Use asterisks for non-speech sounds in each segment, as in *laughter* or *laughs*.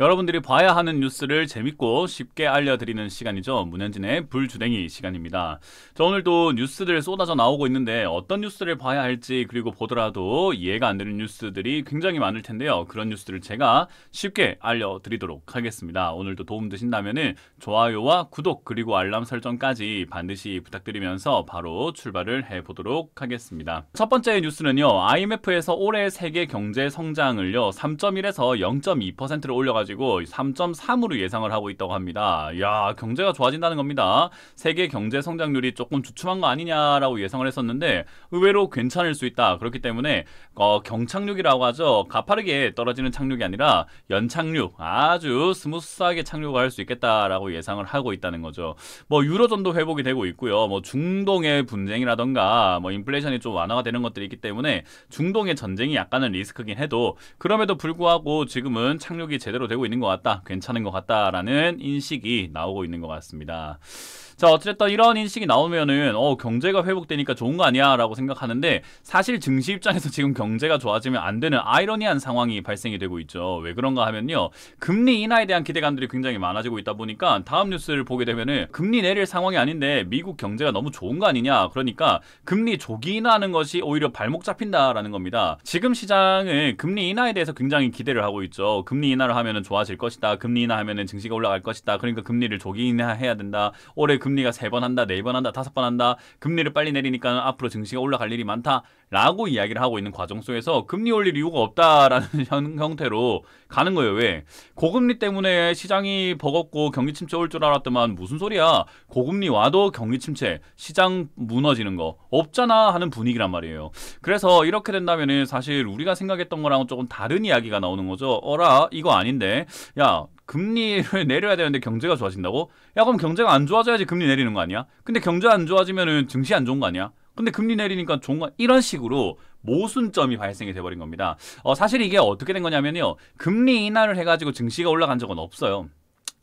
여러분들이 봐야 하는 뉴스를 재밌고 쉽게 알려드리는 시간이죠. 문현진의 불주댕이 시간입니다. 저 오늘도 뉴스들 쏟아져 나오고 있는데 어떤 뉴스를 봐야 할지 그리고 보더라도 이해가 안 되는 뉴스들이 굉장히 많을 텐데요. 그런 뉴스를 제가 쉽게 알려드리도록 하겠습니다. 오늘도 도움 되신다면 좋아요와 구독 그리고 알람 설정까지 반드시 부탁드리면서 바로 출발을 해보도록 하겠습니다. 첫 번째 뉴스는요. IMF에서 올해 세계 경제 성장을요. 3.1에서 0.2%로 올려가지고 떨지고 3.3으로 예상을 하고 있다고 합니다. 야 경제가 좋아진다는 겁니다. 세계 경제 성장률이 조금 주춤한 거 아니냐라고 예상을 했었는데 의외로 괜찮을 수 있다. 그렇기 때문에 어, 경착륙이라고 하죠. 가파르게 떨어지는 착륙이 아니라 연착륙 아주 스무스하게 착륙을 할 수 있겠다라고 예상을 하고 있다는 거죠. 뭐 유로존도 회복이 되고 있고요. 뭐 중동의 분쟁이라던가 뭐 인플레이션이 좀 완화가 되는 것들이 있기 때문에 중동의 전쟁이 약간은 리스크긴 해도 그럼에도 불구하고 지금은 착륙이 제대로 되고 알고 있는 것 같다, 괜찮은 것 같다라는 인식이 나오고 있는 것 같습니다. 자 어쨌든 이런 인식이 나오면은 어 경제가 회복되니까 좋은 거 아니야 라고 생각하는데 사실 증시 입장에서 *laughs* 지금 경제가 좋아지면 안 되는 아이러니한 상황이 발생이 되고 있죠. 왜 그런가 하면요. 금리 인하에 대한 기대감들이 굉장히 많아지고 있다 보니까 다음 뉴스를 보게 되면은 금리 내릴 상황이 아닌데 미국 경제가 너무 좋은 거 아니냐 그러니까 금리 조기 인하하는 것이 오히려 발목 잡힌다라는 겁니다. 지금 시장은 금리 인하에 대해서 굉장히 기대를 하고 있죠. 금리 인하를 하면은 좋아질 것이다. 금리 인하하면은 증시가 올라갈 것이다. 그러니까 금리를 조기 인하해야 된다. 올해 금 금리가 세 번 한다, 네 번 한다, 다섯 번 한다. 금리를 빨리 내리니까 앞으로 증시가 올라갈 일이 많다라고 이야기를 하고 있는 과정 속에서 금리 올릴 이유가 없다라는 *laughs* 형태로 가는 거예요. 왜? 고금리 때문에 시장이 버겁고 경기 침체 올 줄 알았더만 무슨 소리야? 고금리 와도 경기 침체, 시장 무너지는 거 없잖아 하는 분위기란 말이에요. 그래서 이렇게 된다면은 사실 우리가 생각했던 거랑은 조금 다른 이야기가 나오는 거죠. 어라 이거 아닌데 야 금리를 내려야 되는데 경제가 좋아진다고? 야 그럼 경제가 안 좋아져야지 금리 내리는 거 아니야? 근데 경제 안 좋아지면은 증시 안 좋은 거 아니야? 근데 금리 내리니까 좋은 거 이런 식으로 모순점이 발생이 돼버린 겁니다. 어, 사실 이게 어떻게 된 거냐면요. 금리 인하를 해가지고 증시가 올라간 적은 없어요.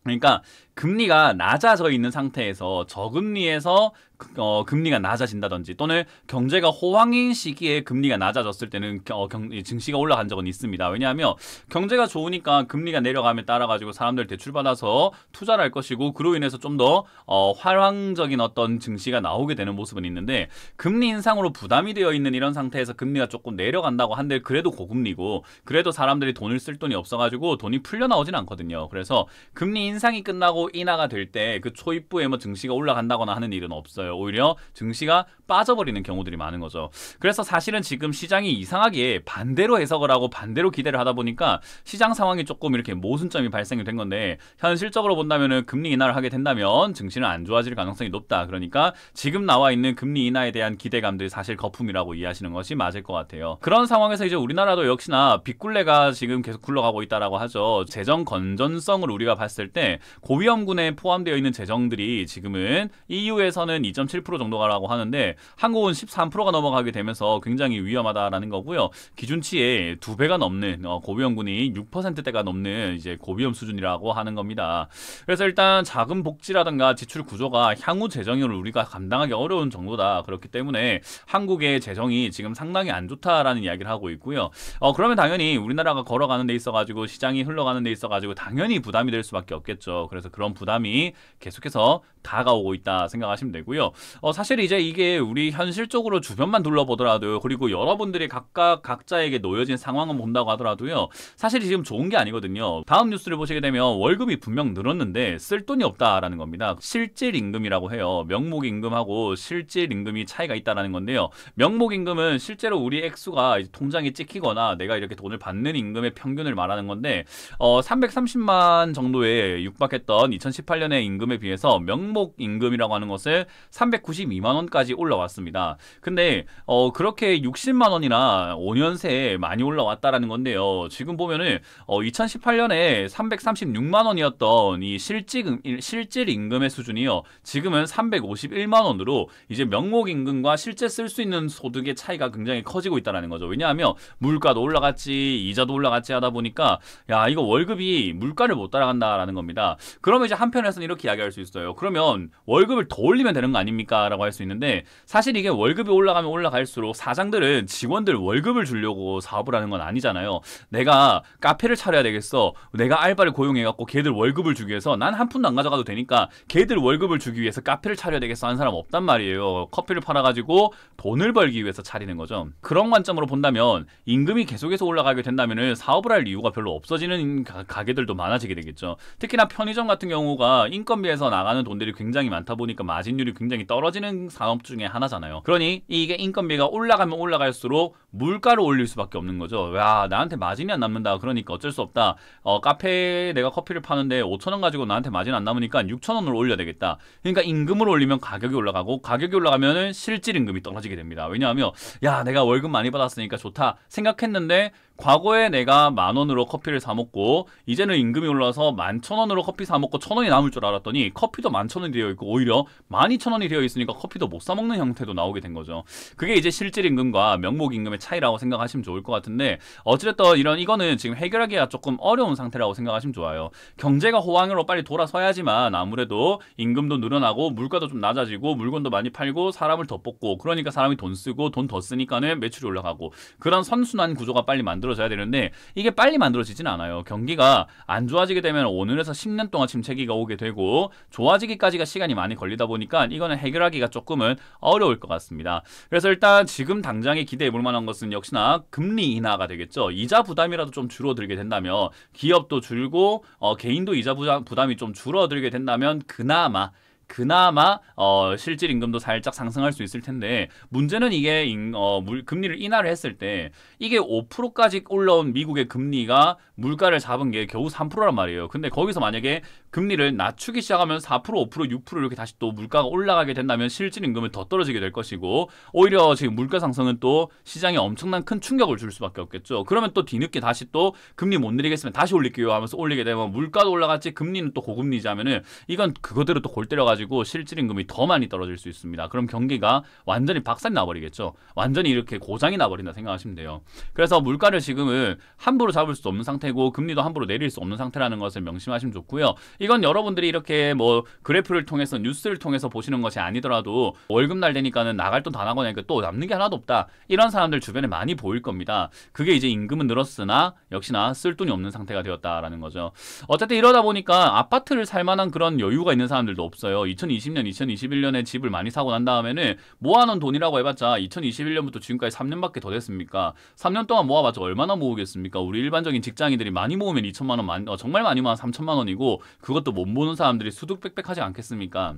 그러니까 금리가 낮아져 있는 상태에서 저금리에서 그, 어, 금리가 낮아진다든지 또는 경제가 호황인 시기에 금리가 낮아졌을 때는 어, 경, 증시가 올라간 적은 있습니다. 왜냐하면 경제가 좋으니까 금리가 내려감에 따라 가지고 사람들 대출받아서 투자를 할 것이고 그로 인해서 좀더 어, 활황적인 어떤 증시가 나오게 되는 모습은 있는데 금리 인상으로 부담이 되어 있는 이런 상태에서 금리가 조금 내려간다고 한들 그래도 고금리고 그래도 사람들이 돈을 쓸 돈이 없어가지고 돈이 풀려 나오진 않거든요. 그래서 금리 인상이 끝나고 인하가 될 때 그 초입부에 뭐 증시가 올라간다거나 하는 일은 없어요. 있어요. 오히려 증시가 빠져버리는 경우들이 많은 거죠. 그래서 사실은 지금 시장이 이상하게 반대로 해석을 하고 반대로 기대를 하다 보니까 시장 상황이 조금 이렇게 모순점이 발생이 된 건데 현실적으로 본다면 금리 인하를 하게 된다면 증시는 안 좋아질 가능성이 높다. 그러니까 지금 나와 있는 금리 인하에 대한 기대감들이 사실 거품이라고 이해하시는 것이 맞을 것 같아요. 그런 상황에서 이제 우리나라도 역시나 빚굴레가 지금 계속 굴러가고 있다라고 하죠. 재정 건전성을 우리가 봤을 때 고위험군에 포함되어 있는 재정들이 지금은 EU에서는 2.7% 정도가라고 하는데 한국은 13%가 넘어가게 되면서 굉장히 위험하다라는 거고요. 기준치의 두 배가 넘는 어, 고위험군이 6%대가 넘는 이제 고위험 수준이라고 하는 겁니다. 그래서 일단 자금 복지라든가 지출 구조가 향후 재정을 우리가 감당하기 어려운 정도다. 그렇기 때문에 한국의 재정이 지금 상당히 안 좋다라는 이야기를 하고 있고요. 어, 그러면 당연히 우리나라가 걸어가는 데 있어가지고 시장이 흘러가는 데 있어가지고 당연히 부담이 될 수밖에 없겠죠. 그래서 그런 부담이 계속해서 다가오고 있다 생각하시면 되고요. 있는 어, 사실 이제 이게 우리 현실적으로 주변만 둘러보더라도 그리고 여러분들이 각각 각자에게 놓여진 상황을 본다고 하더라도요. 사실 지금 좋은 게 아니거든요. 다음 뉴스를 보시게 되면 월급이 분명 늘었는데 쓸 돈이 없다라는 겁니다. 실질 임금이라고 해요. 명목 임금하고 실질 임금이 차이가 있다라는 건데요. 명목 임금은 실제로 우리 액수가 통장에 찍히거나 내가 이렇게 돈을 받는 임금의 평균을 말하는 건데 어, 330만 정도에 육박했던 2018년의 임금에 비해서 명목 임금이라고 하는 것을 392만 원까지 올라왔습니다. 근데 어 그렇게 60만 원이나 5년 새에 많이 올라왔다라는 건데요. 지금 보면은 어 2018년에 336만 원이었던 이 실직 실질 임금의 수준이요. 지금은 351만 원으로 이제 명목 임금과 실제 쓸 수 있는 소득의 차이가 굉장히 커지고 있다라는 거죠. 왜냐하면 물가도 올라갔지 이자도 올라갔지 하다 보니까 야 이거 월급이 물가를 못 따라간다라는 겁니다. 그러면 이제 한편에서는 이렇게 이야기할 수 있어요. 그러면 월급을 더 올리면 되는 거 아니에요? 아닙니까라고 할 수 있는데 사실 이게 월급이 올라가면 올라갈수록 사장들은 직원들 월급을 주려고 사업을 하는 건 아니잖아요. 내가 카페를 차려야 되겠어. 내가 알바를 고용해갖고 걔들 월급을 주기 위해서 난 한 푼도 안 가져가도 되니까 걔들 월급을 주기 위해서 카페를 차려야 되겠어 하는 사람 없단 말이에요. 커피를 팔아가지고 돈을 벌기 위해서 차리는 거죠. 그런 관점으로 본다면 임금이 계속해서 올라가게 된다면 사업을 할 이유가 별로 없어지는 가게들도 많아지게 되겠죠. 특히나 편의점 같은 경우가 인건비에서 나가는 돈들이 굉장히 많다 보니까 마진율이 굉장히 경쟁이 떨어지는 산업 중에 하나잖아요. 그러니 이게 인건비가 올라가면 올라갈수록 물가를 올릴 수밖에 없는 거죠. 야 나한테 마진이 안 남는다. 그러니까 어쩔 수 없다. 어, 카페에 내가 커피를 파는데 5천 원 가지고 나한테 마진 안 남으니까 6천 원을 올려야 되겠다. 그러니까 임금을 올리면 가격이 올라가고 가격이 올라가면 실질 임금이 떨어지게 됩니다. 왜냐하면 야 내가 월급 많이 받았으니까 좋다 생각했는데 과거에 내가 만 원으로 커피를 사 먹고 이제는 임금이 올라서 만 천 원으로 커피 사 먹고 천 원이 남을 줄 알았더니 커피도 만 천 원이 되어 있고 오히려 만 이천 원이 되어 있으니까 커피도 못 사 먹는 형태도 나오게 된 거죠. 그게 이제 실질 임금과 명목 임금의 차이라고 생각하시면 좋을 것 같은데 어찌됐든 이런 이거는 지금 해결하기가 조금 어려운 상태라고 생각하시면 좋아요. 경제가 호황으로 빨리 돌아서야지만 아무래도 임금도 늘어나고 물가도 좀 낮아지고 물건도 많이 팔고 사람을 더 뽑고 그러니까 사람이 돈 쓰고 돈 더 쓰니까는 매출이 올라가고 그런 선순환 구조가 빨리 만들 어 만들어져야 되는데 이게 빨리 만들어지진 않아요. 경기가 안 좋아지게 되면 5년에서 10년 동안 침체기가 오게 되고 좋아지기까지가 시간이 많이 걸리다 보니까 이거는 해결하기가 조금은 어려울 것 같습니다. 그래서 일단 지금 당장에 기대해 볼 만한 것은 역시나 금리 인하가 되겠죠. 이자 부담이라도 좀 줄어들게 된다면 기업도 줄고 어, 개인도 이자 부담이 좀 줄어들게 된다면 그나마 그나마 어, 실질 임금도 살짝 상승할 수 있을 텐데 문제는 이게 인, 어, 물, 금리를 인하를 했을 때 이게 5%까지 올라온 미국의 금리가 물가를 잡은 게 겨우 3%란 말이에요. 근데 거기서 만약에 금리를 낮추기 시작하면 4%, 5%, 6% 이렇게 다시 또 물가가 올라가게 된다면 실질 임금은 더 떨어지게 될 것이고 오히려 지금 물가 상승은 또 시장에 엄청난 큰 충격을 줄 수밖에 없겠죠. 그러면 또 뒤늦게 다시 또 금리 못 내리겠으면 다시 올릴게요 하면서 올리게 되면 물가도 올라갔지 금리는 또 고금리자면은 이건 그거대로 또 골 때려가 가지고 실질 임금이 더 많이 떨어질 수 있습니다. 그럼 경기가 완전히 박살이 나버리겠죠. 완전히 이렇게 고장이 나버린다 생각하시면 돼요. 그래서 물가를 지금은 함부로 잡을 수 없는 상태고 금리도 함부로 내릴 수 없는 상태라는 것을 명심하시면 좋고요. 이건 여러분들이 이렇게 뭐 그래프를 통해서 뉴스를 통해서 보시는 것이 아니더라도 월급 날 되니까는 나갈 돈 다 나고 나니까 또 남는 게 하나도 없다. 이런 사람들 주변에 많이 보일 겁니다. 그게 이제 임금은 늘었으나 역시나 쓸 돈이 없는 상태가 되었다라는 거죠. 어쨌든 이러다 보니까 아파트를 살 만한 그런 여유가 있는 사람들도 없어요. 2020년, 2021년에 집을 많이 사고 난 다음에는 모아놓은 돈이라고 해봤자 2021년부터 지금까지 3년밖에 더 됐습니까? 3년 동안 모아봤자 얼마나 모으겠습니까? 우리 일반적인 직장인들이 많이 모으면 2천만 원, 어, 정말 많이 모으면 3천만 원이고 그것도 못 모는 사람들이 수두빽빽하지 않겠습니까?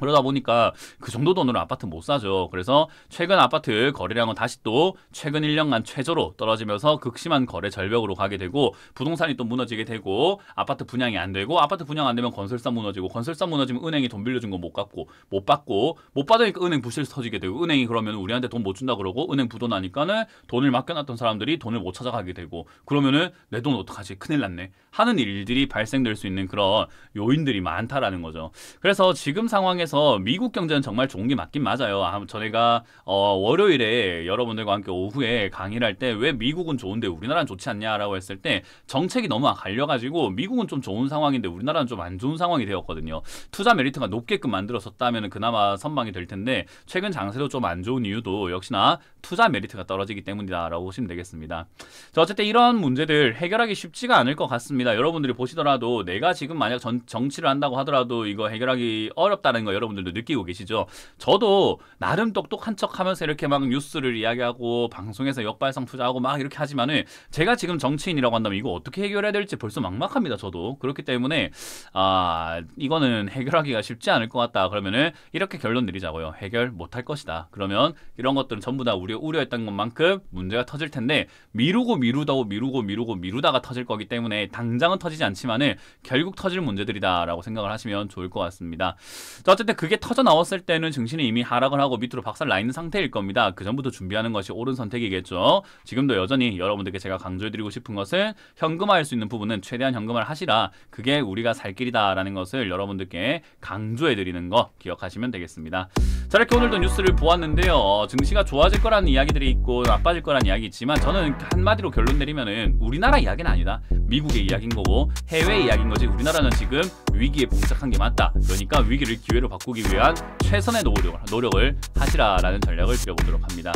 그러다 보니까 그 정도 돈으로 아파트 못 사죠. 그래서 최근 아파트 거래량은 다시 또 최근 1년간 최저로 떨어지면서 극심한 거래 절벽으로 가게 되고 부동산이 또 무너지게 되고 아파트 분양이 안 되고 아파트 분양 안 되면 건설사 무너지고 건설사 무너지면 은행이 돈 빌려준 거 못 갚고 못 받고 못 받으니까 은행 부실 터지게 되고 은행이 그러면 우리한테 돈 못 준다 그러고 은행 부도 나니까는 돈을 맡겨놨던 사람들이 돈을 못 찾아가게 되고 그러면은 내 돈 어떡하지 큰일 났네 하는 일들이 발생될 수 있는 그런 요인들이 많다라는 거죠. 그래서 지금 상황에서 미국 경제는 정말 좋은 게 맞긴 맞아요. 아, 전에가 어, 월요일에 여러분들과 함께 오후에 강의를 할 때 왜 미국은 좋은데 우리나라는 좋지 않냐라고 했을 때 정책이 너무 갈려가지고 미국은 좀 좋은 상황인데 우리나라는 좀 안 좋은 상황이 되었거든요. 투자 메리트가 높게끔 만들어졌다면 그나마 선방이 될 텐데 최근 장세도 좀 안 좋은 이유도 역시나 투자 메리트가 떨어지기 때문이다라고 보시면 되겠습니다. 자, 어쨌든 이런 문제들 해결하기 쉽지가 않을 것 같습니다. 겁니다. 여러분들이 보시더라도 내가 지금 만약 전, 정치를 한다고 하더라도 이거 해결하기 어렵다는 거 여러분들도 느끼고 계시죠. 저도 나름 똑똑한 척하면서 이렇게 막 뉴스를 이야기하고 방송에서 역발상 투자하고 막 이렇게 하지만은 제가 지금 정치인이라고 한다면 이거 어떻게 해결해야 될지 벌써 막막합니다. 저도 그렇기 때문에 아 이거는 해결하기가 쉽지 않을 것 같다. 그러면은 이렇게 결론 내리자고요. 해결 못할 것이다. 그러면 이런 것들은 전부 다 우려 우려했던 것만큼 문제가 터질 텐데 미루고 미루다고 미루고 미루고 미루다가 터질 거기 때문에 당 당장은 터지지 않지만은 결국 터질 문제들이다라고 생각을 하시면 좋을 것 같습니다. 자, 어쨌든 그게 터져 나왔을 때는 증시는 이미 하락을 하고 밑으로 박살 나 있는 상태일 겁니다. 그 전부터 준비하는 것이 옳은 선택이겠죠. 지금도 여전히 여러분들께 제가 강조해드리고 싶은 것은 현금화할 수 있는 부분은 최대한 현금화를 하시라. 그게 우리가 살 길이다라는 것을 여러분들께 강조해드리는 거 기억하시면 되겠습니다. 자, 이렇게 오늘도 뉴스를 보았는데요. 증시가 좋아질 거라는 이야기들이 있고 나빠질 거라는 이야기 있지만 저는 한마디로 결론 내리면은 우리나라 이야기는 아니다. 미국의 이야기 이야기인 거고 해외 이야기인 거지 우리나라는 지금 위기에 봉착한 게 맞다. 그러니까 위기를 기회로 바꾸기 위한 최선의 노력을, 노력을 하시라라는 전략을 드려보도록 합니다.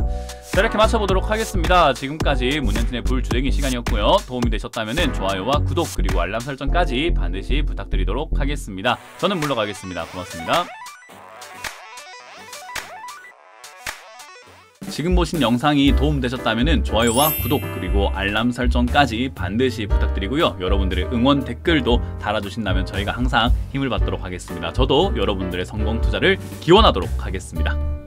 자 이렇게 마쳐보도록 하겠습니다. 지금까지 문현진의 불주댕이 시간이었고요. 도움이 되셨다면 좋아요와 구독 그리고 알람 설정까지 반드시 부탁드리도록 하겠습니다. 저는 물러가겠습니다. 고맙습니다. 지금 보신 영상이 도움되셨다면 좋아요와 구독 그리고 알람 설정까지 반드시 부탁드리고요. 여러분들의 응원 댓글도 달아주신다면 저희가 항상 힘을 받도록 하겠습니다. 저도 여러분들의 성공 투자를 기원하도록 하겠습니다.